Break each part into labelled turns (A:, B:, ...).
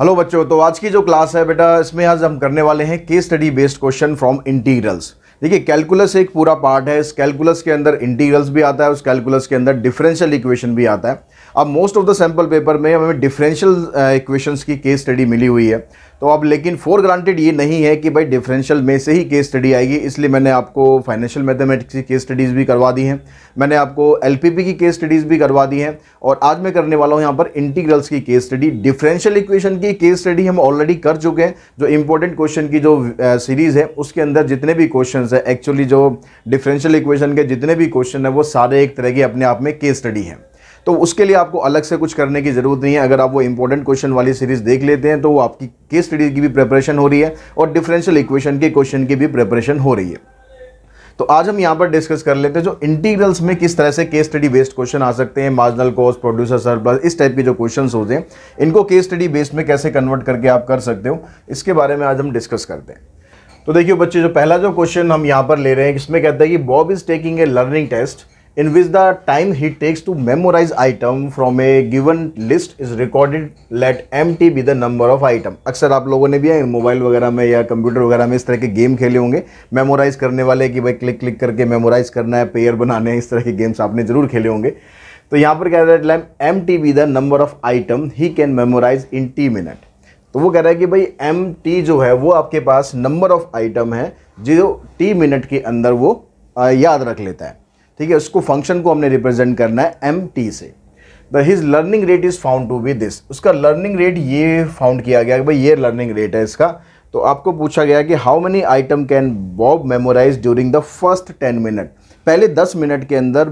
A: Hello बच्चों तो आज की जो क्लास है बेटा इसमें आज हम करने वाले हैं case study based question from integrals देखिए कैलकुलस एक पूरा पार्ट है इस कैलकुलस के अंदर इंटीग्रल्स भी आता है उस कैलकुलस के अंदर डिफरेंशियल इक्वेशन भी आता है अब most of the sample paper में हमें डिफरेंशियल इक्वेशंस की केस स्टडी मिली हुई है तो अब लेकिन फोर ग्रांटेड ये नहीं है कि भाई डिफरेंशियल में से ही केस स्टडी आएगी इसलिए मैंने आपको फाइनेंशियल मैथमेटिक्स की केस स्टडीज़ भी करवा दी हैं मैंने आपको एलपीपी की केस स्टडीज़ भी करवा दी हैं और आज मैं करने वाला हूँ यहाँ पर इंटीग्रल्स की केस स्टडी डिफरेंशियल इक्वेशन की केस स्टडी हम ऑलरेडी कर चुके हैं जो इंपॉर्टेंट क्वेश्चन की जो सीरीज़ है उसके अंदर जितने भी क्वेश्चन है एक्चुअली जो डिफरेंशियल इक्वेशन के जितने भी क्वेश्चन है वो सारे एक तरह के अपने आप में केस स्टडी हैं तो उसके लिए आपको अलग से कुछ करने की ज़रूरत नहीं है अगर आप वो इंपॉर्टेंट क्वेश्चन वाली सीरीज़ देख लेते हैं तो वो आपकी केस स्टडीज की भी प्रिपरेशन हो रही है और डिफरेंशियल इक्वेशन के क्वेश्चन की भी प्रिपरेशन हो रही है तो आज हम यहाँ पर डिस्कस कर लेते हैं जो इंटीग्रल्स में किस तरह से केस स्टडी बेस्ड क्वेश्चन आ सकते हैं मार्जिनल कॉस्ट प्रोड्यूसर सरप्लस इस टाइप के जो क्वेश्चन होते हैं इनको केस स्टडी बेस्ड में कैसे कन्वर्ट करके आप कर सकते हो इसके बारे में आज हम डिस्कस करते हैं तो देखिए बच्चे जो पहला जो क्वेश्चन हम यहाँ पर ले रहे हैं इसमें कहता है कि Bob is taking a learning test in which the time he takes to memorize item from a given list is recorded let mt be the number of item अक्सर आप लोगों ने भी है मोबाइल वगैरह में या कंप्यूटर वगैरह में इस तरह के गेम खेले होंगे मेमोराइज करने वाले कि भाई क्लिक क्लिक करके मेमोराइज करना है पेयर बनाने हैं इस तरह के गेम्स आपने ज़रूर खेले होंगे तो यहाँ पर कह रहा है M T be the number of item he can memorise in T minute तो वो कह रहा है कि भाई एम टी जो है वो आपके पास नंबर ऑफ आइटम है जो टी मिनट के अंदर वो याद रख लेता है ठीक है उसको फंक्शन को हमने रिप्रेजेंट करना है एम टी से the his learning rate is found to be this उसका लर्निंग रेट ये फाउंड किया गया कि भाई ये लर्निंग रेट है इसका तो आपको पूछा गया कि how many item can Bob memorize during the first ten minute पहले दस मिनट के अंदर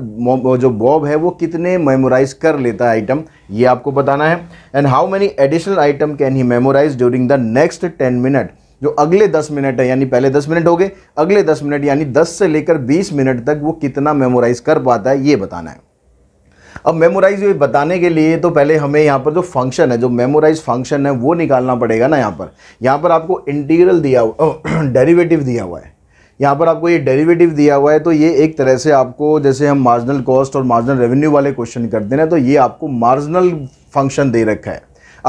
A: जो बॉब है वो कितने मेमोराइज कर लेता है आइटम ये आपको बताना है and how many additional item can he memorize during the next ten minute जो अगले दस मिनट है यानी पहले दस मिनट हो गए अगले दस मिनट यानी दस से लेकर बीस मिनट तक वो कितना मेमोराइज कर पाता है ये बताना है अब मेमोराइज ये बताने के लिए तो पहले हमें यहाँ पर जो फंक्शन है जो मेमोराइज फंक्शन है वो निकालना पड़ेगा ना यहाँ पर यहाँ पर आपको इंटीग्रल दिया हुआ दिया हुआ है यहाँ पर आपको ये डेरिवेटिव दिया हुआ है तो ये एक तरह से आपको जैसे हम मार्जिनल कॉस्ट और मार्जिनल रेवेन्यू वाले क्वेश्चन करते हैं तो ये आपको मार्जिनल फंक्शन दे रखा है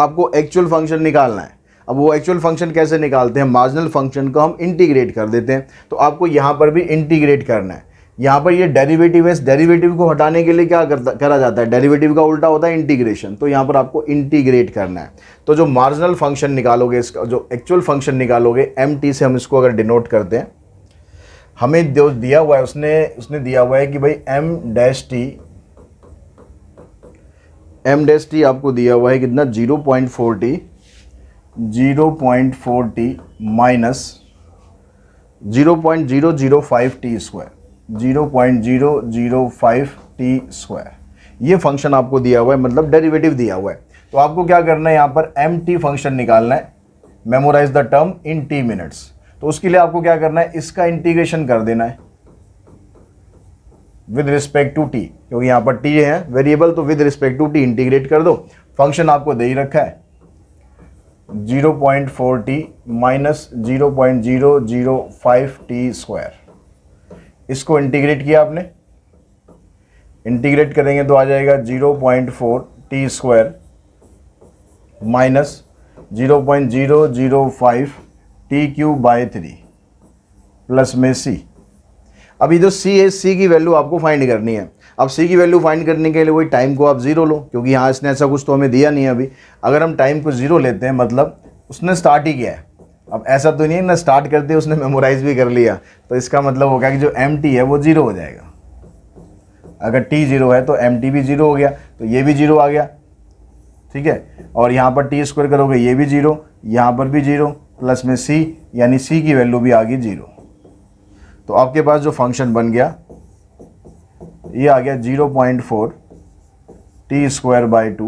A: आपको एक्चुअल फंक्शन निकालना है अब वो एक्चुअल फंक्शन कैसे निकालते हैं मार्जिनल फंक्शन को हम इंटीग्रेट कर देते हैं तो आपको यहाँ पर भी इंटीग्रेट करना है यहाँ पर ये डेरिवेटिव है डेरिवेटिव को हटाने के लिए क्या करता करा जाता है डेरिवेटिव का उल्टा होता है इंटीग्रेशन तो यहाँ पर आपको इंटीग्रेट करना है तो जो मार्जिनल फंक्शन निकालोगे इसका जो एक्चुअल फंक्शन निकालोगे एम से हम इसको अगर डिनोट करते हैं हमें जो दिया हुआ है उसने उसने दिया हुआ है कि भाई M dash T M dash T आपको दिया हुआ है कितना zero point four T zero point four T minus zero point zero zero five T square zero point zero zero five T square ये फंक्शन आपको दिया हुआ है मतलब डेरिवेटिव दिया हुआ है तो आपको क्या करना है यहाँ पर एम टी फंक्शन निकालना है memorize the term in T minutes तो उसके लिए आपको क्या करना है इसका इंटीग्रेशन कर देना है विद रिस्पेक्ट टू टी क्योंकि यहाँ पर टी है वेरिएबल तो with respect to T integrate कर दो फंक्शन आपको दे ही रखा है zero point four T minus zero point zero zero five T square इसको इंटीग्रेट किया आपने इंटीग्रेट करेंगे तो आ जाएगा zero point four T square minus zero point zero zero five T cube by three plus में सी अभी जो सी है सी की वैल्यू आपको फाइंड करनी है अब सी की वैल्यू फाइंड करने के लिए वही टाइम को आप ज़ीरो लो क्योंकि यहाँ इसने ऐसा कुछ तो हमें दिया नहीं है अभी अगर हम टाइम को ज़ीरो लेते हैं मतलब उसने स्टार्ट ही किया है अब ऐसा तो नहीं है ना स्टार्ट करते उसने मेमोराइज भी कर लिया तो इसका मतलब हो गया कि जो एम है वो ज़ीरो हो जाएगा अगर टी ज़ीरो है तो एम भी ज़ीरो हो गया तो ये भी ज़ीरो आ गया ठीक है और यहाँ पर टी स्क्वायर करोगे ये भी ज़ीरो यहाँ पर भी ज़ीरो प्लस में सी यानी सी की वैल्यू भी आ गई ज़ीरो तो आपके पास जो फंक्शन बन गया ये आ गया zero point four T square by two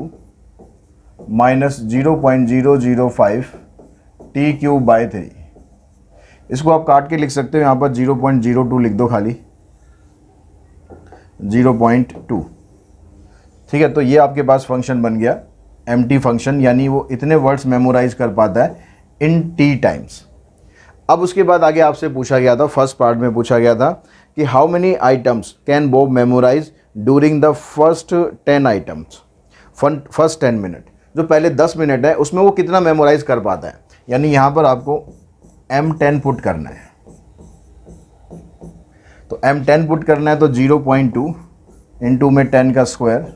A: minus zero point zero zero five T cube by three इसको आप काट के लिख सकते हो यहाँ पर जीरो पॉइंट जीरो टू लिख दो खाली जीरो पॉइंट टू ठीक है तो ये आपके पास फंक्शन बन गया एम टी फंक्शन यानी वो इतने वर्ड्स मेमोराइज कर पाता है इन टी टाइम्स अब उसके बाद आगे आपसे पूछा गया था फर्स्ट पार्ट में पूछा गया था कि how many items can Bob memorize during the first ten items first ten minute जो पहले दस मिनट है उसमें वो कितना मेमोराइज कर पाता है यानी यहाँ पर आपको एम टेन पुट करना है तो एम टेन पुट करना है तो जीरो पॉइंट टू इंटू में टेन का square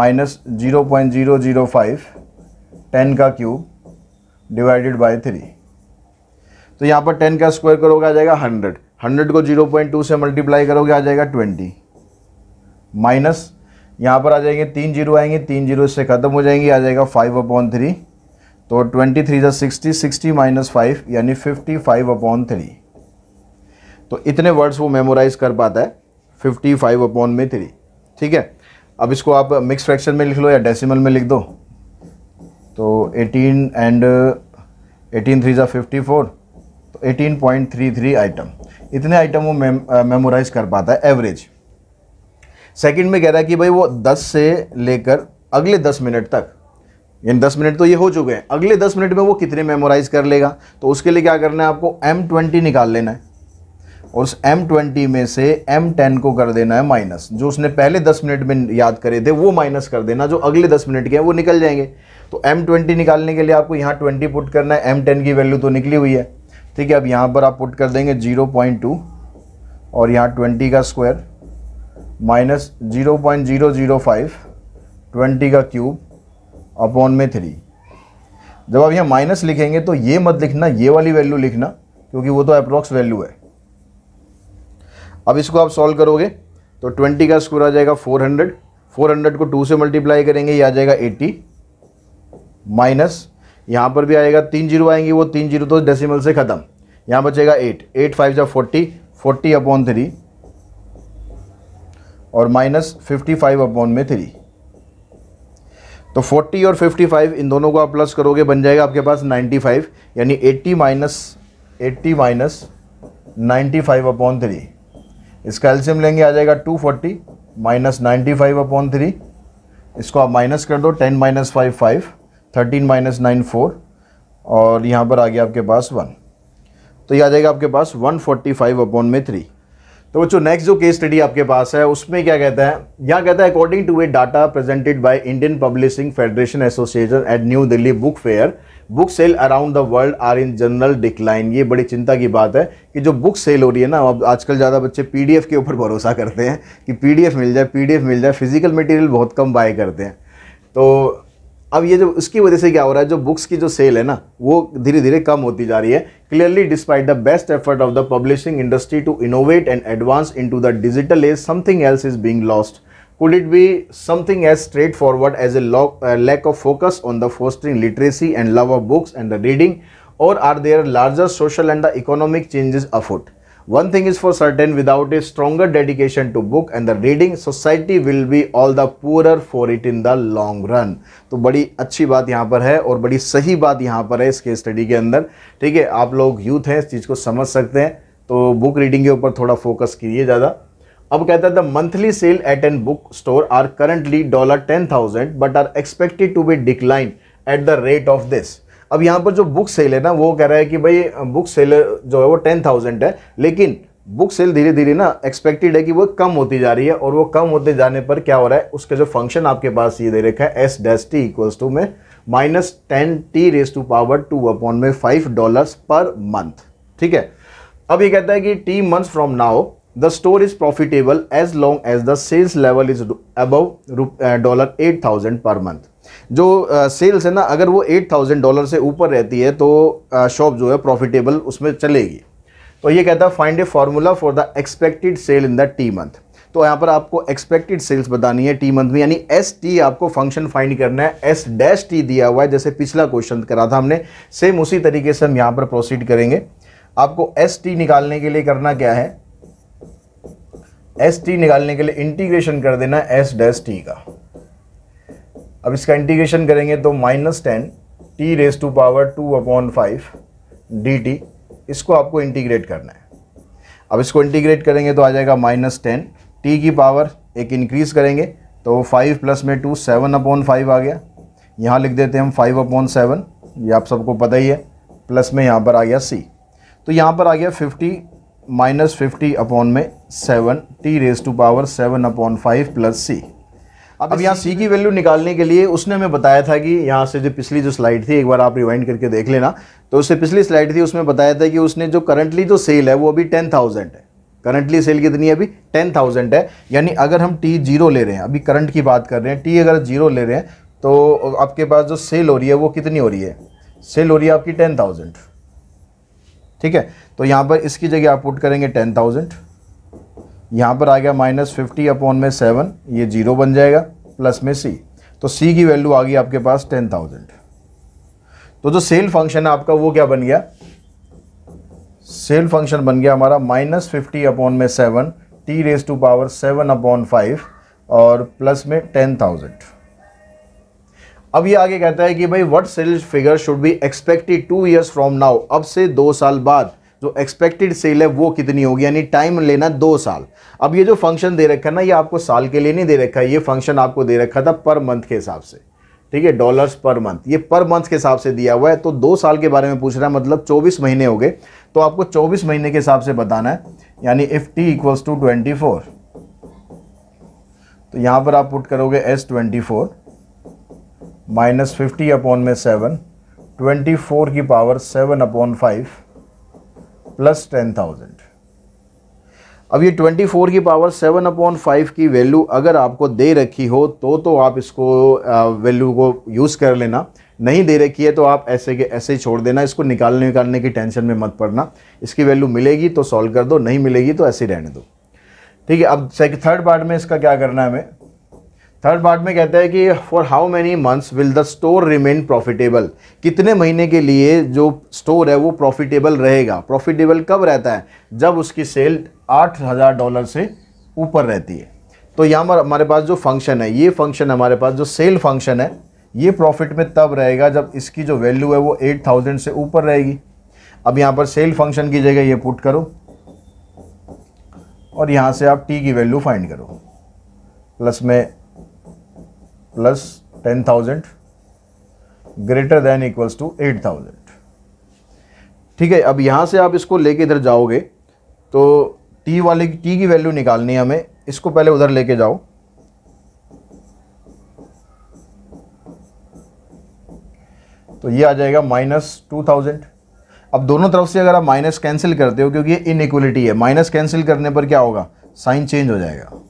A: minus zero point zero zero five ten का क्यूब डिवाइडेड बाय थ्री तो यहाँ पर टेन का स्क्वायर करोगे आ जाएगा हंड्रेड हंड्रेड को जीरो पॉइंट टू से मल्टीप्लाई करोगे आ जाएगा ट्वेंटी माइनस यहाँ पर आ जाएंगे तीन जीरो आएंगे तीन जीरो इससे ख़त्म हो जाएंगे आ जाएगा फाइव अपॉन थ्री तो ट्वेंटी थ्री सा सिक्सटी सिक्सटी माइनस फाइव यानी फिफ्टी फाइव अपॉन थ्री तो इतने वर्ड्स वो मेमोराइज़ कर पाता है फिफ्टी फाइव अपॉन में थ्री ठीक है अब इसको आप मिक्स फ्रैक्शन में लिख लो या डेसिमल में लिख दो तो एटीन एंड एटीन थ्री ज़ा फिफ्टी फोर तो eighteen point three three item इतने आइटम वो मेम, मेमोराइज कर पाता है एवरेज सेकंड में कह रहा है कि भाई वो 10 से लेकर अगले 10 मिनट तक यानी 10 मिनट तो ये हो चुके हैं अगले 10 मिनट में वो कितने मेमोराइज कर लेगा तो उसके लिए क्या करना है आपको एम ट्वेंटी निकाल लेना है और उस एम ट्वेंटी में से एम टेन को कर देना है माइनस जो उसने पहले दस मिनट में याद करे थे वो माइनस कर देना जो अगले दस मिनट के हैं वो निकल जाएंगे तो एम ट्वेंटी निकालने के लिए आपको यहाँ ट्वेंटी पुट करना है एम टेन की वैल्यू तो निकली हुई है ठीक है अब यहाँ पर आप पुट कर देंगे जीरो पॉइंट टू और यहाँ ट्वेंटी का square minus zero point zero zero five twenty का क्यूब अपॉन में थ्री जब आप यहाँ माइनस लिखेंगे तो ये मत लिखना ये वाली वैल्यू लिखना क्योंकि वो तो अप्रॉक्स वैल्यू है अब इसको आप सॉल्व करोगे तो ट्वेंटी का स्क्वायर आ जाएगा फोर हंड्रेड फोर हंड्रेड को टू से मल्टीप्लाई करेंगे ये आ जाएगा एट्टी माइनस यहाँ पर भी आएगा तीन जीरो आएंगी वो तीन जीरो तो डेसिमल से ख़त्म यहाँ बचेगा एट एट फाइव जब फोर्टी फोर्टी अपॉन थ्री और माइनस फिफ्टी फाइव अपॉन में थ्री तो 40 और 55 इन दोनों को आप प्लस करोगे बन जाएगा आपके पास 95 यानी 80 minus eighty minus ninety five upon three इसका एल्सियम लेंगे आ जाएगा 240 forty minus ninety five upon three इसको आप माइनस कर दो 10 minus five five thirteen minus nine four और यहाँ पर आ गया आपके पास वन तो ये आ जाएगा आपके पास वन फोर्टी फाइव अपॉन में थ्री तो बच्चों नेक्स्ट जो केस स्टडी आपके पास है उसमें क्या कहता है यहाँ कहता है according to a data presented by Indian publishing federation association at new Delhi book fair book sale around the world are in general decline ये बड़ी चिंता की बात है कि जो बुक सेल हो रही है ना अब आजकल ज़्यादा बच्चे पी के ऊपर भरोसा करते हैं कि पी मिल जाए पी मिल जाए फिजिकल मटेरियल बहुत कम बाय करते हैं तो अब ये जो उसकी वजह से क्या हो रहा है जो बुक्स की जो सेल है ना वो धीरे धीरे कम होती जा रही है clearly despite the best effort of the publishing industry to innovate and advance into the digital age something else is being lost could it be something as straightforward as a lack of focus on the fostering literacy and love of books and the reading or are there larger social and the economic changes afoot One thing is for certain, without a stronger dedication to book and the reading, society will be all the poorer for it in the long run. तो बड़ी अच्छी बात यहाँ पर है और बड़ी सही बात यहाँ पर है इसके स्टडी के अंदर ठीक है आप लोग यूथ हैं इस चीज़ को समझ सकते हैं तो बुक रीडिंग के ऊपर थोड़ा फोकस कीजिए ज़्यादा अब कहता है the monthly sale at an book store are currently dollar ten thousand but are expected to be decline at the rate of this अब यहाँ पर जो बुक सेल है ना वो कह रहा है कि भाई बुक सेल जो है वो टेन थाउजेंड है लेकिन बुक सेल धीरे धीरे ना एक्सपेक्टेड है कि वो कम होती जा रही है और वो कम होते जाने पर क्या हो रहा है उसका जो फंक्शन आपके पास ये दे रखा है S dash T equals to में minus ten T raise to power two upon में फाइव डॉलर पर मंथ ठीक है अब ये कहता है कि T month from now the store is profitable as long as the sales level is above dollar eight thousand per month जो sales है ना अगर वो एट थाउजेंड डॉलर से ऊपर रहती है तो शॉप जो है प्रॉफिटेबल उसमें चलेगी तो ये कहता है find a formula for the expected sale in the T month तो यहाँ पर आपको एक्सपेक्टेड सेल्स बतानी है टी मंथ में यानी एस टी आपको फंक्शन फाइंड करना है एस डैश टी दिया हुआ है जैसे पिछला क्वेश्चन करा था हमने सेम उसी तरीके से हम यहाँ पर प्रोसीड करेंगे आपको एस टी निकालने के लिए करना क्या है एस टी निकालने के लिए इंटीग्रेशन कर देना एस डैश टी का अब इसका इंटीग्रेशन करेंगे तो minus ten T raise to power two upon five D T इसको आपको इंटीग्रेट करना है अब इसको इंटीग्रेट करेंगे तो आ जाएगा माइनस टेन टी की पावर एक इंक्रीज़ करेंगे तो फाइव प्लस में टू सेवन अपॉन फाइव आ गया यहाँ लिख देते हैं हम फाइव अपॉन सेवन ये आप सबको पता ही है प्लस में यहाँ पर आ गया सी तो यहाँ पर आ गया फिफ्टी माइनस फिफ्टी अपॉन में seven T raise to power seven upon five plus C अब, अब यहाँ सी की वैल्यू निकालने के लिए उसने हमें बताया था कि यहाँ से जो पिछली जो स्लाइड थी एक बार आप रिवाइंड करके देख लेना तो उससे पिछली स्लाइड थी उसमें बताया था कि उसने जो करंटली जो सेल है वो अभी टेन थाउजेंड है करंटली सेल कितनी है अभी टेन थाउजेंड है यानी अगर हम टी जीरो ले रहे हैं अभी करंट की बात कर रहे हैं टी अगर जीरो ले रहे हैं तो आपके पास जो सेल हो रही है वो कितनी हो रही है सेल हो रही है आपकी टेन थाउजेंड ठीक है तो यहाँ पर इसकी जगह आप पुट करेंगे टेन थाउजेंड यहाँ पर आ गया माइनस फिफ्टी अपॉन में सेवन ये जीरो बन जाएगा प्लस में सी तो सी की वैल्यू आ गई आपके पास टेन थाउजेंड तो जो सेल फंक्शन है आपका वो क्या बन गया सेल फंक्शन बन गया हमारा माइनस फिफ्टी अपॉन में seven T raise to power seven upon five और प्लस में टेन थाउजेंड अब ये आगे कहता है कि भाई what sales figure should be expected two years from now अब से दो साल बाद जो एक्सपेक्टेड सेल है वो कितनी होगी यानी टाइम लेना दो साल अब ये जो फंक्शन दे रखा है ना ये आपको साल के लिए नहीं दे रखा है ये फंक्शन आपको दे रखा था पर मंथ के हिसाब से ठीक है डॉलर्स पर मंथ ये पर मंथ के हिसाब से दिया हुआ है तो दो साल के बारे में पूछ रहा है मतलब 24 महीने हो गए तो आपको 24 महीने के हिसाब से बताना है यानी if T equals to twenty four तो यहां पर आप पुट करोगे S twenty four minus fifty upon में सेवन ट्वेंटी फोर की power seven upon five plus ten thousand अब ये ट्वेंटी फोर की पावर सेवन अपॉन फाइव की वैल्यू अगर आपको दे रखी हो तो तो आप इसको वैल्यू को यूज़ कर लेना नहीं दे रखी है तो आप ऐसे के ऐसे ही छोड़ देना इसको निकालने निकालने की टेंशन में मत पड़ना इसकी वैल्यू मिलेगी तो सॉल्व कर दो नहीं मिलेगी तो ऐसे ही रहने दो ठीक है अब थर्ड पार्ट में इसका क्या करना है हमें थर्ड पार्ट में कहता है कि for how many months will the store remain profitable कितने महीने के लिए जो स्टोर है वो प्रॉफिटेबल रहेगा प्रॉफिटेबल कब रहता है जब उसकी सेल आठ हज़ार डॉलर से ऊपर रहती है तो यहाँ पर हमारे पास जो फंक्शन है ये फंक्शन हमारे पास जो सेल फंक्शन है ये प्रॉफिट में तब रहेगा जब इसकी जो वैल्यू है वो एट थाउजेंड से ऊपर रहेगी अब यहाँ पर सेल फंक्शन की जगह ये पुट करो और यहाँ से आप टी की वैल्यू फाइंड करो प्लस में plus ten thousand greater than equals to eight thousand ठीक है अब यहाँ से आप इसको लेके इधर जाओगे तो टी वाले की टी की वैल्यू निकालनी है हमें इसको पहले उधर लेके जाओ तो ये आ जाएगा माइनस टू थाउजेंड अब दोनों तरफ से अगर आप माइनस कैंसिल करते हो क्योंकि ये इनइक्वलिटी है माइनस कैंसिल करने पर क्या होगा साइन चेंज हो जाएगा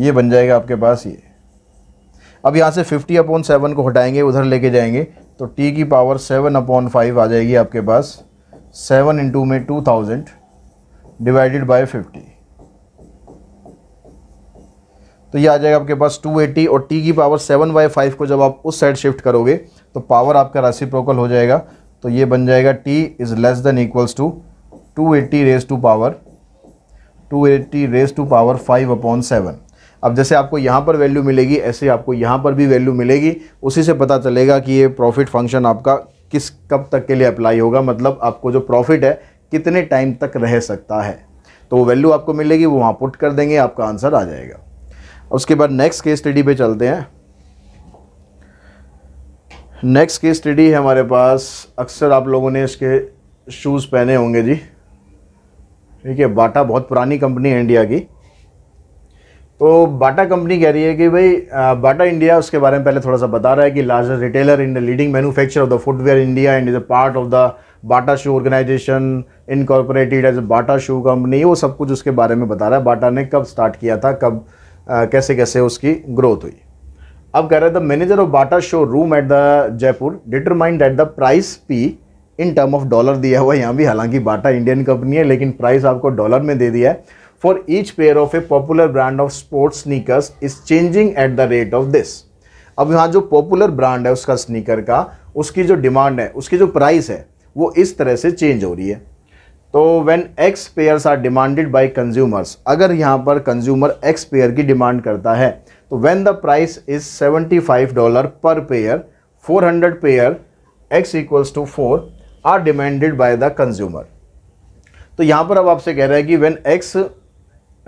A: ये बन जाएगा आपके पास ये अब यहाँ से फिफ्टी अपॉन सेवन को हटाएंगे उधर लेके जाएंगे तो टी की पावर सेवन अपॉन फाइव आ जाएगी आपके पास सेवन इंटू में two thousand divided by fifty तो ये आ जाएगा आपके पास 280 और t की पावर 7 बाई फाइव को जब आप उस साइड शिफ्ट करोगे तो पावर आपका राशि प्रोकल हो जाएगा तो ये बन जाएगा t is less than equals to 280 eighty raise to power 280 eighty raise to power 5 upon seven अब जैसे आपको यहाँ पर वैल्यू मिलेगी ऐसे आपको यहाँ पर भी वैल्यू मिलेगी उसी से पता चलेगा कि ये प्रॉफिट फंक्शन आपका किस कब तक के लिए अप्लाई होगा मतलब आपको जो प्रॉफिट है कितने टाइम तक रह सकता है तो वो वैल्यू आपको मिलेगी वो वहाँ पुट कर देंगे आपका आंसर आ जाएगा उसके बाद नेक्स्ट केस स्टडी पे चलते हैं नेक्स्ट केस स्टडी है हमारे पास अक्सर आप लोगों ने इसके शूज़ पहने होंगे जी ठीक है बाटा बहुत पुरानी कंपनी है इंडिया की तो बाटा कंपनी कह रही है कि भाई बाटा इंडिया उसके बारे में पहले थोड़ा सा बता रहा है कि larger retailer in the leading manufacture of the footwear India and is a part of the Bata shoe organization incorporated as a Bata shoe company वो सब कुछ उसके बारे में बता रहा है बाटा ने कब स्टार्ट किया था कब आ, कैसे कैसे उसकी ग्रोथ हुई अब कह रहे the manager of Bata showroom at the Jaipur determined at the price P in term of dollar दिया हुआ यहाँ भी हालांकि बाटा इंडियन कंपनी है लेकिन प्राइस आपको डॉलर में दे दिया है for each pair of a popular brand of sports sneakers is changing at the rate of this. अब यहाँ जो पॉपुलर ब्रांड है उसका स्नीकर का उसकी जो डिमांड है उसकी जो प्राइस है वो इस तरह से चेंज हो रही है तो when X pairs are demanded by consumers अगर यहाँ पर कंज्यूमर एक्स पेयर की डिमांड करता है तो when the price is five dollar per pair four hundred pair X equals to four are demanded by the consumer तो यहाँ पर अब आपसे कह रहा है कि when X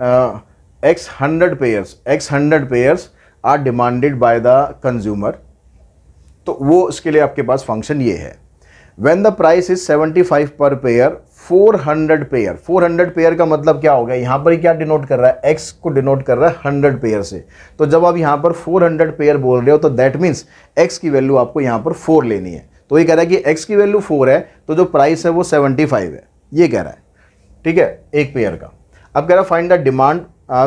A: X hundred pairs X hundred pairs are demanded by the consumer तो वो उसके लिए आपके पास फंक्शन ये है when the price is seventy five per pair four hundred pair four hundred pair का मतलब क्या हो गया यहाँ पर क्या डिनोट कर रहा है एक्स को डिनोट कर रहा है हंड्रेड पेयर से तो जब आप यहाँ पर फोर हंड्रेड पेयर बोल रहे हो तो दैट मीन्स एक्स की वैल्यू आपको यहाँ पर फोर लेनी है तो ये कह रहा है कि एक्स की वैल्यू फोर है तो जो प्राइस है वो फाइव है ये कह रहा है ठीक है एक पेयर का अब कह रहा find the demand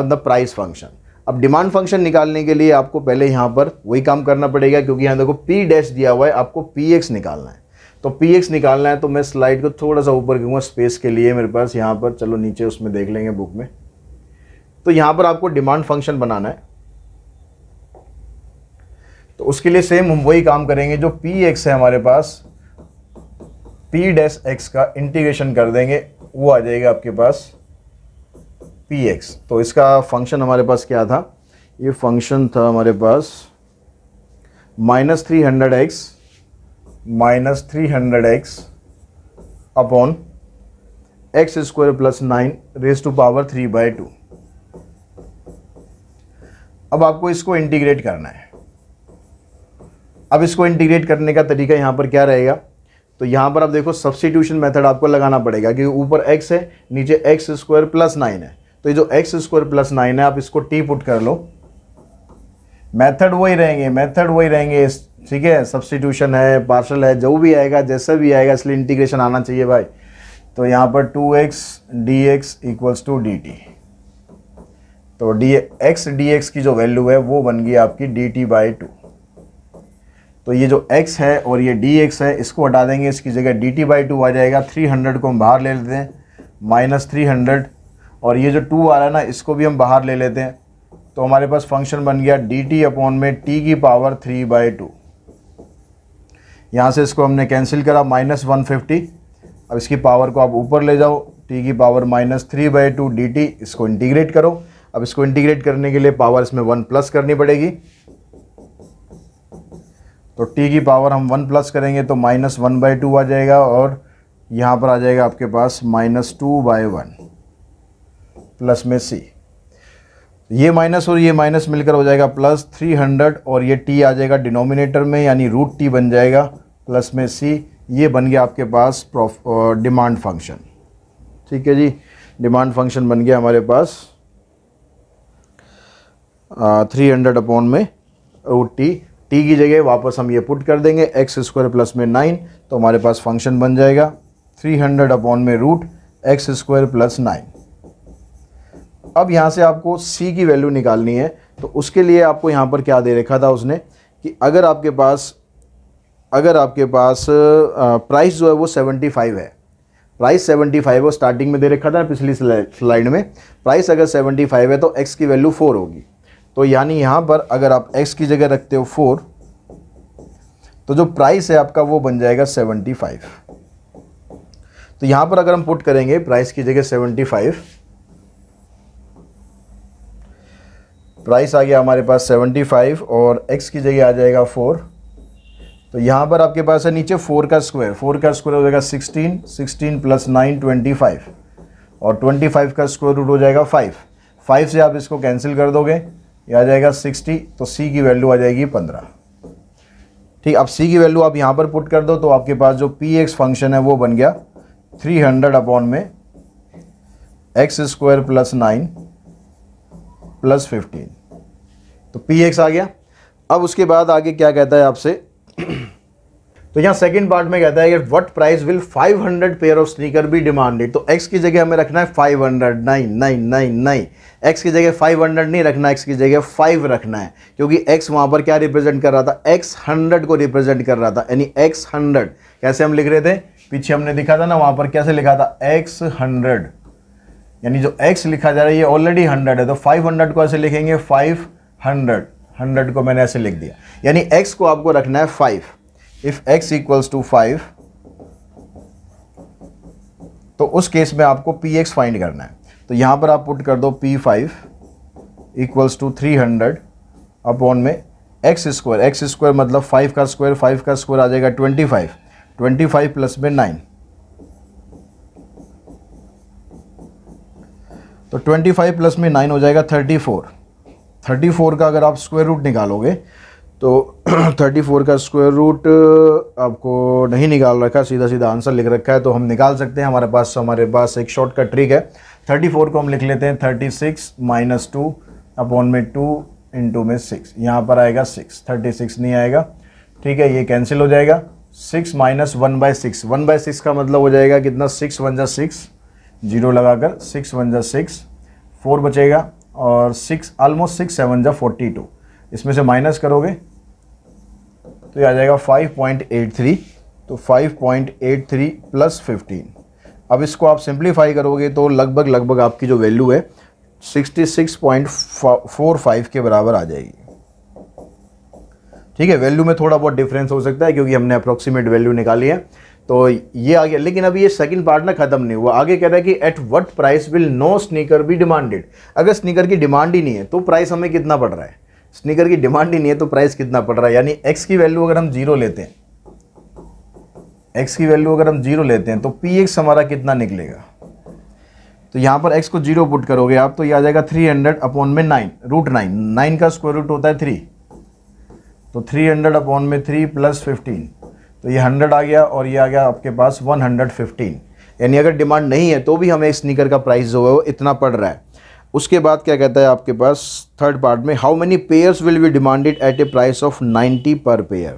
A: the price function अब डिमांड फंक्शन निकालने के लिए आपको पहले यहाँ पर वही काम करना पड़ेगा क्योंकि यहाँ देखो पी डैश दिया हुआ है आपको पी एक्स निकालना है तो पी एक्स निकालना है तो मैं स्लाइड को थोड़ा सा ऊपर कहूँगा स्पेस के लिए मेरे पास यहाँ पर चलो नीचे उसमें देख लेंगे बुक में तो यहाँ पर आपको डिमांड फंक्शन बनाना है तो उसके लिए सेम हम वही काम करेंगे जो पी एक्स है हमारे पास पी डैश एक्स का इंटीग्रेशन कर देंगे वो आ जाएगा आपके पास पी एक्स तो इसका फंक्शन हमारे पास क्या था ये फंक्शन था हमारे पास minus three hundred X minus three hundred X upon X square plus nine raise to power three by two अब आपको इसको इंटीग्रेट करना है अब इसको इंटीग्रेट करने का तरीका यहां पर क्या रहेगा तो यहां पर आप देखो सब्सटीट्यूशन मेथड आपको लगाना पड़ेगा क्योंकि ऊपर एक्स है नीचे एक्स स्क्वायर प्लस नाइन है तो ये जो एक्स स्क्वायर प्लस नाइन है आप इसको टी पुट कर लो मेथड वही रहेंगे मेथड वही रहेंगे ठीक है सब्सटीट्यूशन है पार्सल है जो भी आएगा जैसा भी आएगा इसलिए इंटीग्रेशन आना चाहिए भाई तो यहाँ पर two X D X equals to D T तो डी एक्स डी एक्स की जो वैल्यू है वो बन गई आपकी डी टी बाई टू तो ये जो एक्स है और ये डी एक्स है इसको हटा देंगे इसकी जगह डी टी बाई टू आ जाएगा थ्री हंड्रेड को हम बाहर ले लेते हैं माइनस थ्री हंड्रेड और ये जो टू आ रहा है ना इसको भी हम बाहर ले लेते हैं तो हमारे पास फंक्शन बन गया डी टी अपॉन में टी की पावर थ्री बाई टू यहाँ से इसको हमने कैंसिल करा माइनस वन फिफ्टी अब इसकी पावर को आप ऊपर ले जाओ टी की power minus three by two D T इसको इंटीग्रेट करो अब इसको इंटीग्रेट करने के लिए पावर इसमें वन प्लस करनी पड़ेगी तो टी की पावर हम वन प्लस करेंगे तो माइनस वन बाई टू आ जाएगा और यहाँ पर आ जाएगा आपके पास minus two by one plus में सी ये माइनस और ये माइनस मिलकर हो जाएगा प्लस थ्री हंड्रेड और ये टी आ जाएगा डिनोमिनेटर में यानी रूट टी बन जाएगा प्लस में सी ये बन गया आपके पास डिमांड फंक्शन ठीक है जी डिमांड फंक्शन बन गया हमारे पास थ्री हंड्रेड अपॉन में रूट टी टी की जगह वापस हम ये पुट कर देंगे एक्स स्क्वायर प्लस में नाइन तो हमारे पास फंक्शन बन जाएगा थ्री हंड्रेड अपॉन में root X square plus nine अब यहाँ से आपको सी की वैल्यू निकालनी है तो उसके लिए आपको यहाँ पर क्या दे रखा था उसने कि अगर आपके पास अगर आपके पास प्राइस जो है वो सेवेंटी फाइव है प्राइस सेवेंटी फाइव वो स्टार्टिंग में दे रखा था पिछली स्लाइड में प्राइस अगर सेवेंटी फाइव है तो एक्स की वैल्यू फ़ोर होगी तो यानी यहाँ पर अगर आप एक्स की जगह रखते हो फोर तो जो प्राइस है आपका वो बन जाएगा सेवेंटी फाइव तो यहाँ पर अगर हम पुट करेंगे प्राइस की जगह सेवेंटी फाइव प्राइस आ गया हमारे पास 75 और x की जगह आ जाएगा 4 तो यहाँ पर आपके पास है नीचे 4 का स्क्वायर 4 का स्क्वायर हो जाएगा 16 16 प्लस नाइन ट्वेंटी और 25 का स्क्वायर रूट हो जाएगा 5 5 से आप इसको कैंसिल कर दोगे ये आ जाएगा 60 तो c की वैल्यू आ जाएगी 15 ठीक अब c की वैल्यू आप यहाँ पर पुट कर दो तो आपके पास जो पी एक्स फंक्शन है वो बन गया थ्री हंड्रेड अपॉन में X square plus nine plus fifteen तो पी एक्स आ गया अब उसके बाद आगे क्या कहता है आपसे तो यहाँ सेकंड पार्ट में कहता है कि what price will 500 pair of sneaker be demanded तो एक्स की जगह हमें रखना है 500 नहीं नहीं नहीं नहीं एक्स की जगह 500 नहीं रखना एक्स की जगह 5 रखना है क्योंकि एक्स वहाँ पर क्या रिप्रेजेंट कर रहा था एक्स हंड्रेड को रिप्रेजेंट कर रहा था यानी एक्स हंड्रेड कैसे हम लिख रहे थे पीछे हमने लिखा था ना वहाँ पर कैसे लिखा था एक्स हंड्रेड यानी जो एक्स लिखा जा रहा है ये ऑलरेडी हंड्रेड है तो फाइव हंड्रेड को ऐसे लिखेंगे फाइव हंड्रेड हंड्रेड को मैंने ऐसे लिख दिया यानी एक्स को आपको रखना है five if X equals to five तो उस केस में आपको पी एक्स फाइंड करना है तो यहाँ पर आप पुट कर दो P five equals to three hundred upon में एक्स स्क्वायर एक्स स्क्वायर मतलब फाइव का स्क्वायर फाइव का स्क्वायर आ जाएगा twenty five twenty five plus में नाइन तो ट्वेंटी फाइव प्लस में नाइन हो जाएगा थर्टी फोर थर्टी फोर का अगर आप स्क्वायर रूट निकालोगे तो थर्टी फोर का स्क्वायर रूट आपको नहीं निकाल रखा सीधा सीधा आंसर लिख रखा है तो हम निकाल सकते हैं हमारे पास हमारे पास एक शॉर्ट का ट्रिक है थर्टी फोर को हम लिख लेते हैं thirty six minus two upon में टू इंटू में सिक्स यहाँ पर आएगा सिक्स थर्टी सिक्स नहीं आएगा ठीक है ये कैंसिल हो जाएगा six minus one by six one by six का मतलब हो जाएगा कितना सिक्स वन जा सिक्स जीरो लगाकर सिक्स वन जा सिक्स फोर बचेगा और सिक्स ऑलमोस्ट सिक्स सेवन जब फोर्टी टू इसमें से माइनस करोगे तो ये आ जाएगा फाइव पॉइंट एट थ्री तो five point eight three plus fifteen अब इसको आप सिंप्लीफाई करोगे तो लगभग लगभग आपकी जो वैल्यू है sixty six point four five के बराबर आ जाएगी ठीक है वैल्यू में थोड़ा बहुत डिफरेंस हो सकता है क्योंकि हमने अप्रोक्सीमेट वैल्यू निकाली है तो ये आ गया लेकिन अभी ये सेकंड पार्ट ना खत्म नहीं हुआ आगे कह रहा है कि at what price will no sneaker be demanded अगर स्नीकर की डिमांड ही नहीं है तो प्राइस हमें कितना पड़ रहा है स्नीकर की डिमांड ही नहीं है तो प्राइस कितना पड़ रहा है यानी एक्स की वैल्यू अगर हम जीरो लेते हैं एक्स की वैल्यू अगर हम जीरो लेते हैं तो पी एक्स हमारा कितना निकलेगा तो यहाँ पर एक्स को जीरो पुट करोगे आप तो ये आ जाएगा थ्री हंड्रेड अपॉन में नाइन रूट नाइन नाइन का स्क्वायर रूट होता है थ्री तो थ्री हंड्रेड अपॉन में थ्री प्लस फिफ्टीन तो ये 100 आ गया और ये आ गया आपके पास 115 यानी अगर डिमांड नहीं है तो भी हमें स्नीकर का प्राइस जो है वो इतना पड़ रहा है उसके बाद क्या कहता है आपके पास थर्ड पार्ट में how many pairs will be demanded at a price of 90 per pair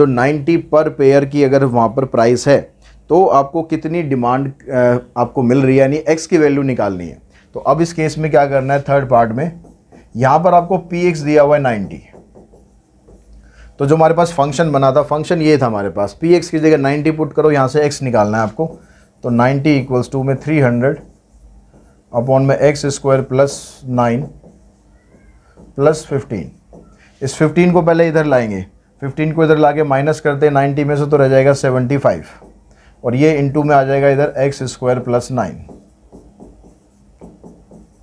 A: जो 90 पर पेयर की अगर वहाँ पर प्राइस है तो आपको कितनी डिमांड आपको मिल रही है यानी एक्स की वैल्यू निकालनी है तो अब इस केस में क्या करना है थर्ड पार्ट में यहाँ पर आपको पी एक्स दिया हुआ है नाइन्टी तो जो हमारे पास फंक्शन बना था फंक्शन ये था हमारे पास पी एक्स की जगह नाइन्टी पुट करो यहाँ से एक्स निकालना है आपको तो नाइन्टी इक्वल्स टू में थ्री हंड्रेड अपॉन में X square plus nine plus fifteen इस फिफ्टीन को पहले इधर लाएंगे फिफ्टीन को इधर के माइनस करते हैं नाइन्टी में से तो रह जाएगा सेवेंटी फाइव और ये इंटू में आ जाएगा इधर X square plus nine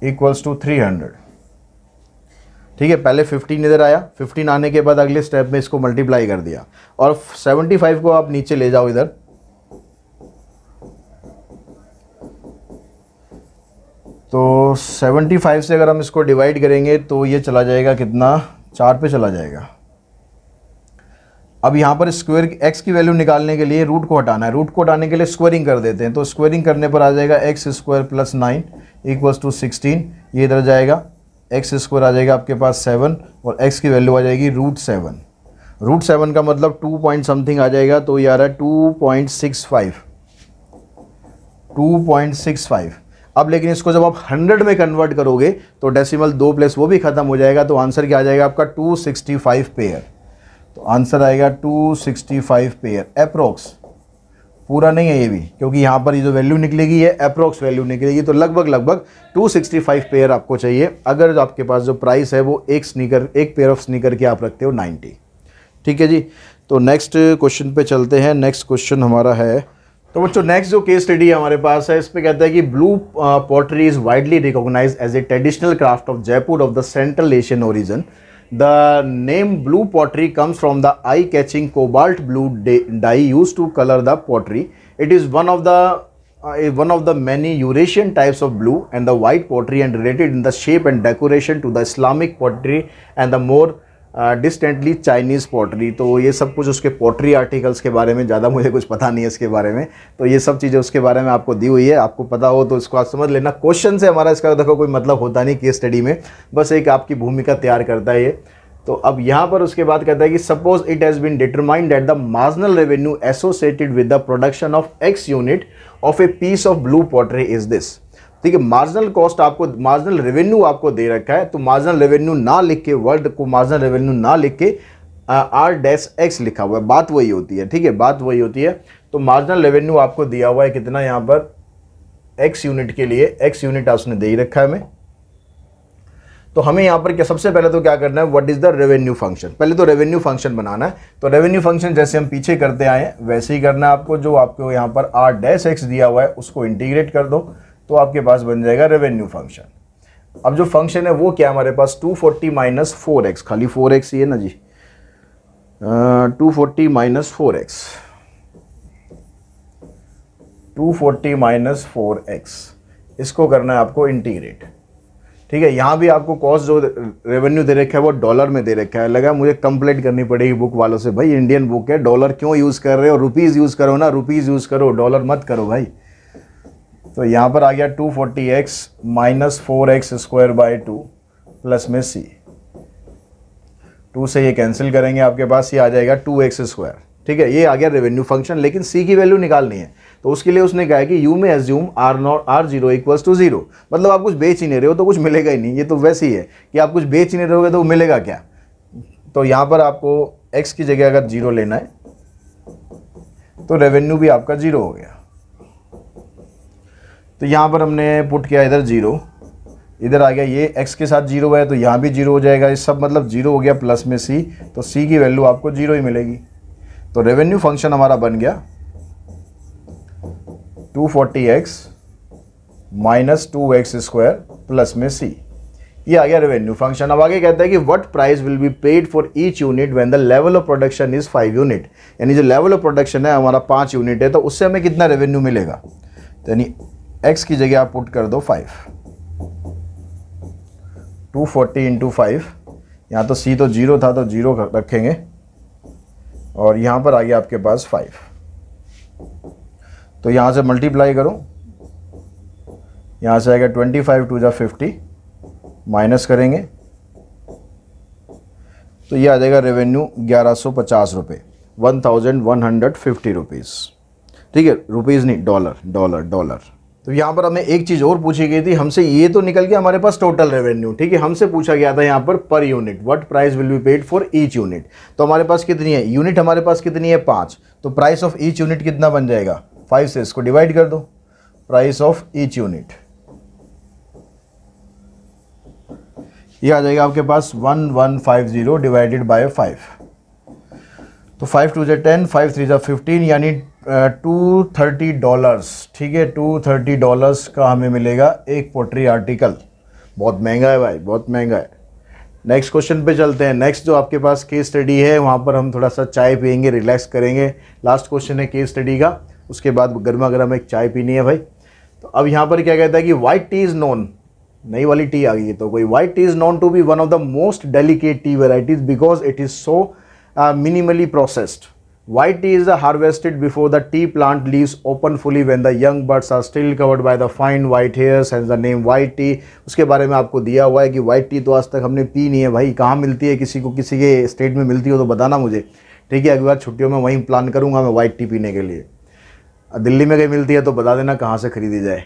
A: equals to three hundred ठीक है पहले 15 इधर आया 15 आने के बाद अगले स्टेप में इसको मल्टीप्लाई कर दिया और 75 को आप नीचे ले जाओ इधर तो 75 से अगर हम इसको डिवाइड करेंगे तो ये चला जाएगा कितना चार पे चला जाएगा अब यहाँ पर स्क्वायर एक्स की वैल्यू निकालने के लिए रूट को हटाना है रूट को हटाने के लिए स्क्वेयरिंग कर देते हैं तो स्क्वेयरिंग करने पर आ जाएगा X square plus nine equals to sixteen ये इधर जाएगा एक्स स्क्वायर आ जाएगा आपके पास सेवन और एक्स की वैल्यू आ जाएगी रूट सेवन रूट सेवन का मतलब टू पॉइंट समथिंग आ जाएगा तो ये आ रहा है two point six five two point six five अब लेकिन इसको जब आप हंड्रेड में कन्वर्ट करोगे तो डेसिमल दो प्लेस वो भी ख़त्म हो जाएगा तो आंसर क्या आ जाएगा आपका टू सिक्सटी फाइव पेयर तो आंसर आएगा two sixty five pair approx पूरा नहीं है ये भी क्योंकि यहाँ पर ये जो वैल्यू निकलेगी है अप्रोक्स वैल्यू निकलेगी तो लगभग लगभग 265 पेयर आपको चाहिए अगर आपके पास जो प्राइस है वो एक स्नीकर एक पेयर ऑफ स्नीकर के आप रखते हो 90 ठीक है जी तो नेक्स्ट क्वेश्चन पे चलते हैं नेक्स्ट क्वेश्चन हमारा है तो बच्चों नेक्स्ट जो केस स्टडी हमारे पास है इस पर कहता है कि blue pottery is widely recognise as a traditional craft of Jaipur of the central Asian origin The name blue pottery comes from the eye-catching cobalt blue dye used to color the pottery. It is one of the uh, one of the many Eurasian types of blue and the white pottery and related in the shape and decoration to the Islamic pottery and the more distantly Chinese pottery तो ये सब कुछ उसके pottery articles के बारे में ज़्यादा मुझे कुछ पता नहीं है इसके बारे में तो ये सब चीज़ें उसके बारे में आपको दी हुई है आपको पता हो तो इसको आप समझ लेना क्वेश्चन से हमारा इसका देखो कोई मतलब होता नहीं केस स्टडी में बस एक आपकी भूमिका तैयार करता है ये तो अब यहाँ पर उसके बाद कहता है कि suppose it has been determined at the marginal revenue associated with the production of X unit of a piece of blue pottery is this ठीक है मार्जिनल कॉस्ट आपको मार्जिनल रेवेन्यू आपको दे रखा है तो मार्जिनल रेवेन्यू ना लिख के वर्ड को मार्जिनल रेवेन्यू ना लिख के आर डैश एक्स लिखा हुआ है बात वही होती है ठीक है बात वही होती है तो मार्जिनल रेवेन्यू आपको दिया हुआ है कितना यहाँ पर एक्स यूनिट के लिए एक्स यूनिट आपने दे ही रखा है हमें तो हमें यहाँ पर क्या सबसे पहले तो क्या करना है what is the revenue function पहले तो रेवेन्यू फंक्शन बनाना है तो रेवेन्यू फंक्शन जैसे हम पीछे करते आए हैं वैसे ही करना है आपको जो आपको यहाँ पर आर डैश एक्स दिया हुआ है उसको इंटीग्रेट कर दो तो आपके पास बन जाएगा रेवेन्यू फंक्शन अब जो फंक्शन है वो क्या हमारे पास 240 फोर्टी माइनस फोर खाली 4x ही है ना जी two forty minus four X two forty minus four X इसको करना है आपको इंटीग्रेट ठीक है यहाँ भी आपको कॉस्ट जो रेवेन्यू दे रखा है वो डॉलर में दे रखा है लगा मुझे कंप्लेंट करनी पड़ेगी बुक वालों से भाई इंडियन बुक है डॉलर क्यों यूज़ कर रहे हो रुपीज़ यूज़ करो ना रुपीज़ यूज़ करो डॉलर मत करो भाई तो यहाँ पर आ गया two forty X minus four X square by two plus में सी टू से ये कैंसिल करेंगे आपके पास ये आ जाएगा टू एक्स स्क्वायर ठीक है ये आ गया रेवेन्यू फंक्शन लेकिन सी की वैल्यू निकालनी है तो उसके लिए उसने कहा कि you may assume R naught R zero equals to zero मतलब आप कुछ बेच ही नहीं रहे हो तो कुछ मिलेगा ही नहीं ये तो वैसे ही है कि आप कुछ बेच ही नहीं रहोगे तो मिलेगा क्या तो यहाँ पर आपको एक्स की जगह अगर जीरो लेना है तो रेवेन्यू भी आपका जीरो हो गया तो यहाँ पर हमने पुट किया इधर ज़ीरो इधर आ गया ये x के साथ जीरो है तो यहाँ भी जीरो हो जाएगा ये सब मतलब जीरो हो गया प्लस में c तो c की वैल्यू आपको जीरो ही मिलेगी तो रेवेन्यू फंक्शन हमारा बन गया 240x forty X minus two X square plus में c ये आ गया रेवेन्यू फंक्शन अब आगे कहता है कि what price will be paid for each unit when the level of production is five unit यानी जो लेवल ऑफ प्रोडक्शन है हमारा पाँच यूनिट है तो उससे हमें कितना रेवेन्यू मिलेगा तो यानी एक्स की जगह आप पुट कर दो five two forty into five यहाँ तो सी तो जीरो था तो जीरो रखेंगे और यहाँ पर आ गया आपके पास फाइव तो यहाँ से मल्टीप्लाई करो यहाँ से आएगा ट्वेंटी फाइव टू जा फिफ्टी माइनस करेंगे तो ये आ जाएगा रेवेन्यू ग्यारह सौ पचास रुपये one thousand one hundred fifty rupees ठीक है रुपीज़ नहीं डॉलर डॉलर डॉलर तो यहाँ पर हमें एक चीज़ और पूछी गई थी हमसे ये तो निकल गया हमारे पास टोटल रेवेन्यू ठीक है हमसे पूछा गया था यहाँ पर per unit what price will be paid for each unit तो हमारे पास कितनी है यूनिट हमारे पास कितनी है पाँच तो प्राइस ऑफ ईच यूनिट कितना बन जाएगा फाइव से इसको डिवाइड कर दो प्राइस ऑफ ईच यूनिट ये आ जाएगा आपके पास one one five zero divided by five तो फाइव टू जै टेन फाइव थ्री जै फिफ्टीन यानी टू थर्टी डॉलर्स ठीक है टू थर्टी डॉलर्स का हमें मिलेगा एक पोट्री आर्टिकल बहुत महंगा है भाई बहुत महंगा है नेक्स्ट क्वेश्चन पे चलते हैं नेक्स्ट जो आपके पास केस स्टडी है वहाँ पर हम थोड़ा सा चाय पियेंगे रिलैक्स करेंगे लास्ट क्वेश्चन है केस स्टडी का उसके बाद गर्मा गर्म एक चाय पीनी है भाई तो अब यहाँ पर क्या कहता है कि वाइट टी इज़ नोन नई वाली टी आ गई है तो कोई white tea is known to be one of the most delicate tea varieties because it is so minimally processed White tea is harvested before the tea plant leaves open fully when the young buds are still covered by the fine white hairs hence the name white tea. उसके बारे में आपको दिया हुआ है कि white T तो आज तक हमने पी नहीं है भाई कहाँ मिलती है किसी को किसी के स्टेट में मिलती हो तो बताना मुझे ठीक है अगली बार छुट्टियों में वहीं प्लान करूँगा मैं वाइट टी पीने के लिए दिल्ली में कहीं मिलती है तो बता देना कहाँ से खरीदी जाए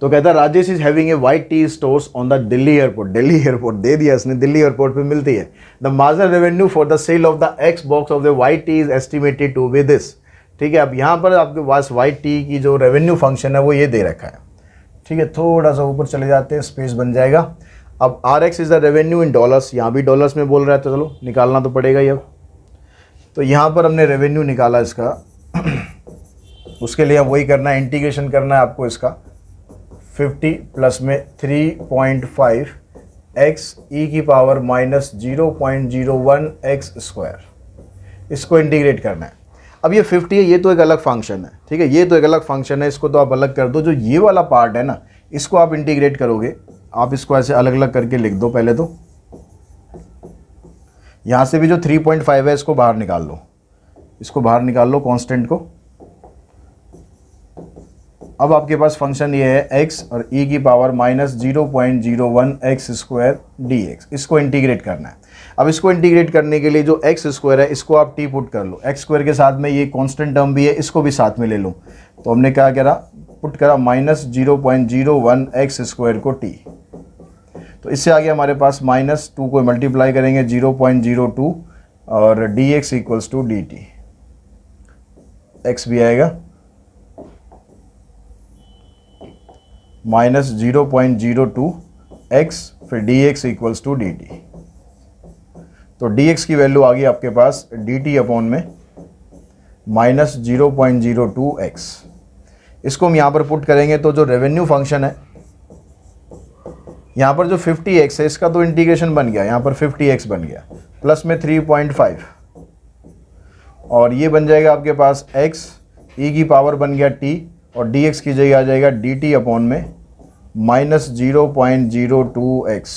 A: तो कहता है Rajesh is having a white tea stores on the Delhi airport Delhi airport दे दिया इसने दिल्ली एयरपोर्ट पे मिलती है the marginal revenue for the sale of the X box of the white tea is estimated to be this ठीक है अब यहाँ पर आपके पास वाइट टी की जो रेवेन्यू फंक्शन है वो ये दे रखा है ठीक है थोड़ा सा ऊपर चले जाते हैं स्पेस बन जाएगा अब R X is the revenue in dollars यहाँ भी डॉलर्स में बोल रहा है तो चलो निकालना तो पड़ेगा ही अब तो यहाँ पर हमने रेवेन्यू निकाला इसका उसके लिए अब वही करना है इंटीग्रेशन करना है आपको इसका फिफ्टी प्लस में three point five X E की power minus zero point zero one X square इसको इंटीग्रेट करना है अब ये फिफ्टी है ये तो एक अलग फंक्शन है ठीक है ये तो एक अलग फंक्शन है इसको तो आप अलग कर दो जो ये वाला पार्ट है ना इसको आप इंटीग्रेट करोगे आप इसको ऐसे अलग अलग करके लिख दो पहले तो यहाँ से भी जो थ्री पॉइंट फाइव है इसको बाहर निकाल लो इसको बाहर निकाल लो कॉन्स्टेंट को अब आपके पास फंक्शन ये है एक्स और ई e की power minus zero point zero one X square D X इसको इंटीग्रेट करना है अब इसको इंटीग्रेट करने के लिए जो एक्स स्क्वायर है इसको आप टी पुट कर लो एक्स स्क्वायर के साथ में ये कांस्टेंट टर्म भी है इसको भी साथ में ले लो तो हमने क्या करा पुट करा minus zero point zero one X square को टी तो इससे आगे हमारे पास माइनस टू को मल्टीप्लाई करेंगे जीरो पॉइंट जीरो टू और D X equals to D T X भी आएगा minus zero point zero two X फिर D X equals to D T तो डी एक्स की वैल्यू आ गई आपके पास डी टी अपॉन में minus zero point zero two X इसको हम यहाँ पर पुट करेंगे तो जो रेवेन्यू फंक्शन है यहाँ पर जो फिफ्टी एक्स है इसका तो इंटीग्रेशन बन गया यहाँ पर फिफ्टी एक्स बन गया प्लस में थ्री पॉइंट फाइव और ये बन जाएगा आपके पास एक्स e की पावर बन गया टी और एक्स की जगह आ जाएगा टी अपॉन में minus zero point zero two X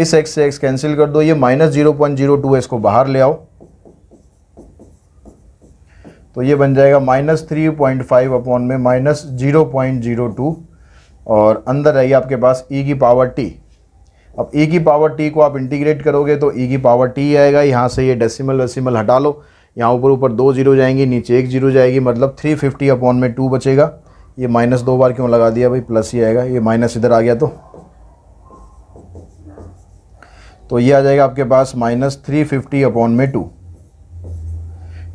A: इस एक्स से एक्स कैंसिल कर दो ये minus zero point zero two X को बाहर ले आओ तो ये बन जाएगा minus three point five upon में minus zero point zero two और अंदर रहेगी आपके पास ई e की पावर टी अब ई e की पावर टी को आप इंटीग्रेट करोगे तो ई e की पावर टी आएगा यहाँ से ये डेसिमल वेसिमल हटा लो यहाँ ऊपर ऊपर दो जीरो जाएंगी नीचे एक जीरो जाएगी मतलब थ्री फिफ्टी अपॉन में टू बचेगा ये माइनस दो बार क्यों लगा दिया भाई प्लस ही आएगा ये माइनस इधर आ गया तो तो ये आ जाएगा आपके पास माइनस थ्री फिफ्टी अपॉन में टू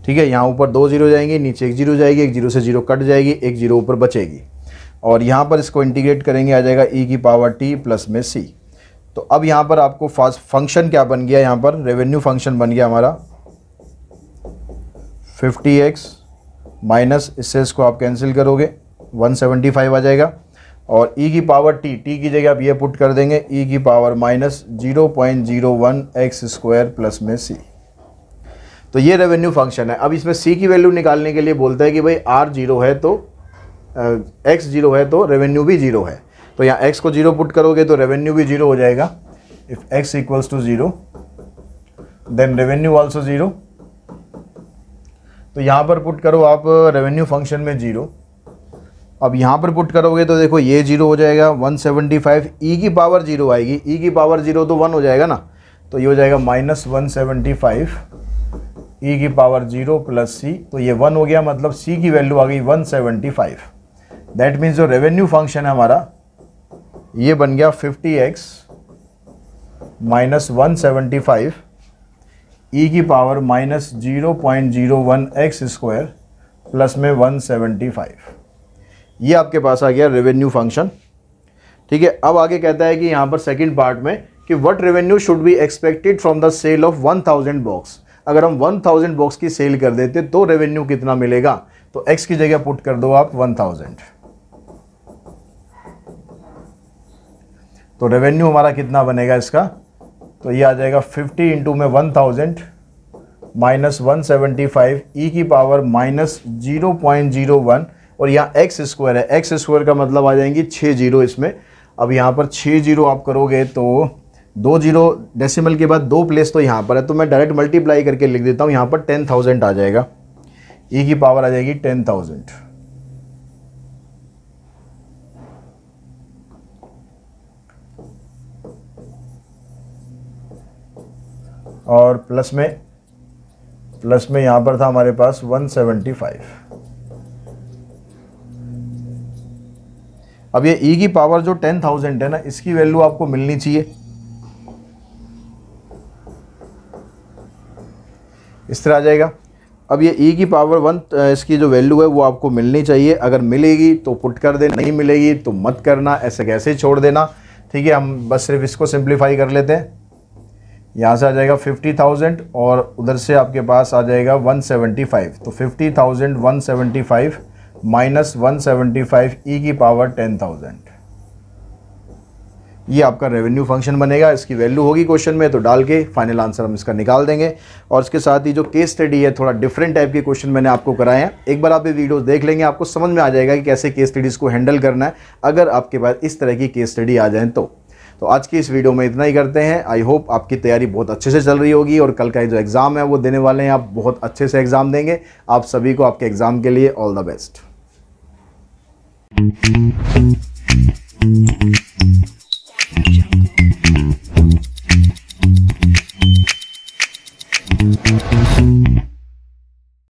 A: ठीक है यहाँ ऊपर दो जीरो जाएंगे नीचे एक जीरो जाएगी एक जीरो से जीरो कट जाएगी एक जीरो ऊपर बचेगी और यहाँ पर इसको इंटीग्रेट करेंगे आ जाएगा ई e की पावर टी प्लस में सी तो अब यहाँ पर आपको फास्ट फंक्शन क्या बन गया यहाँ पर रेवेन्यू फंक्शन बन गया हमारा फिफ्टी एक्स माइनस इससे इसको आप कैंसिल करोगे 175 आ जाएगा और e की पावर t t की जगह आप ये पुट कर देंगे e की power minus zero point zero one X square plus में c तो ये रेवेन्यू फंक्शन है अब इसमें c की वैल्यू निकालने के लिए बोलता है कि भाई r जीरो है तो एक्स जीरो है तो रेवेन्यू भी जीरो है तो यहाँ एक्स को जीरो पुट करोगे तो रेवेन्यू भी जीरो हो जाएगा if X equals to zero then revenue also zero तो यहाँ पर पुट करो आप रेवेन्यू फंक्शन में ज़ीरो अब यहाँ पर पुट करोगे तो देखो ये जीरो हो जाएगा 175 ई e की पावर जीरो आएगी ई e की पावर जीरो तो वन हो जाएगा ना तो ये हो जाएगा minus one seventy five E e की पावर जीरो प्लस सी तो ये वन हो गया मतलब सी की वैल्यू आ गई one seventy five that means जो रेवेन्यू फंक्शन है हमारा ये बन गया fifty X minus one seventy five E e की power minus zero point zero one X square plus में वन सेवेंटी फाइव ये आपके पास आ गया रेवेन्यू फंक्शन ठीक है अब आगे कहता है कि यहाँ पर सेकेंड पार्ट में कि what revenue should be expected from the sale of one thousand box अगर हम वन थाउजेंड बॉक्स की सेल कर देते तो रेवेन्यू कितना मिलेगा तो एक्स की जगह पुट कर दो आप वन थाउजेंड तो रेवेन्यू हमारा कितना बनेगा इसका तो ये आ जाएगा फिफ्टी इंटू में one thousand minus one seventy five e की power minus zero point zero one और यहाँ एक्स स्क्वायर है एक्स स्क्वायर का मतलब आ जाएंगी छः जीरो इसमें अब यहाँ पर छः जीरो आप करोगे तो दो जीरो डेसिमल के बाद दो प्लेस तो यहाँ पर है तो मैं डायरेक्ट मल्टीप्लाई करके लिख देता हूँ यहाँ पर टेन थाउजेंड आ जाएगा ई e की पावर आ जाएगी टेन थाउजेंड और प्लस में प्लस में यहाँ पर था हमारे पास वन सेवेंटी फाइव अब ये ई e की पावर जो टेन थाउजेंड है ना इसकी वैल्यू आपको मिलनी चाहिए इस तरह आ जाएगा अब ये ई e की पावर वन इसकी जो वैल्यू है वो आपको मिलनी चाहिए अगर मिलेगी तो पुट कर देना नहीं मिलेगी तो मत करना ऐसे कैसे छोड़ देना ठीक है हम बस सिर्फ इसको सिंप्लीफाई कर लेते हैं यहाँ से आ जाएगा फिफ्टी थाउजेंड और उधर से आपके पास आ जाएगा वन सेवेंटी फाइव तो fifty thousand one seventy five minus one seventy five e की पावर टेन थाउजेंड ये आपका रेवेन्यू फंक्शन बनेगा इसकी वैल्यू होगी क्वेश्चन में तो डाल के फाइनल आंसर हम इसका निकाल देंगे और इसके साथ ही जो केस स्टडी है थोड़ा डिफरेंट टाइप के क्वेश्चन मैंने आपको कराए हैं एक बार आप ये वीडियोस देख लेंगे आपको समझ में आ जाएगा कि कैसे केस स्टडीज़ को हैंडल करना है अगर आपके पास इस तरह की केस स्टडी आ जाए तो तो आज की इस वीडियो में इतना ही करते हैं आई होप आपकी तैयारी बहुत अच्छे से चल रही होगी और कल का जो एग्ज़ाम है वो देने वाले हैं आप बहुत अच्छे से एग्ज़ाम देंगे आप सभी को आपके एग्ज़ाम के लिए all the best Thank you.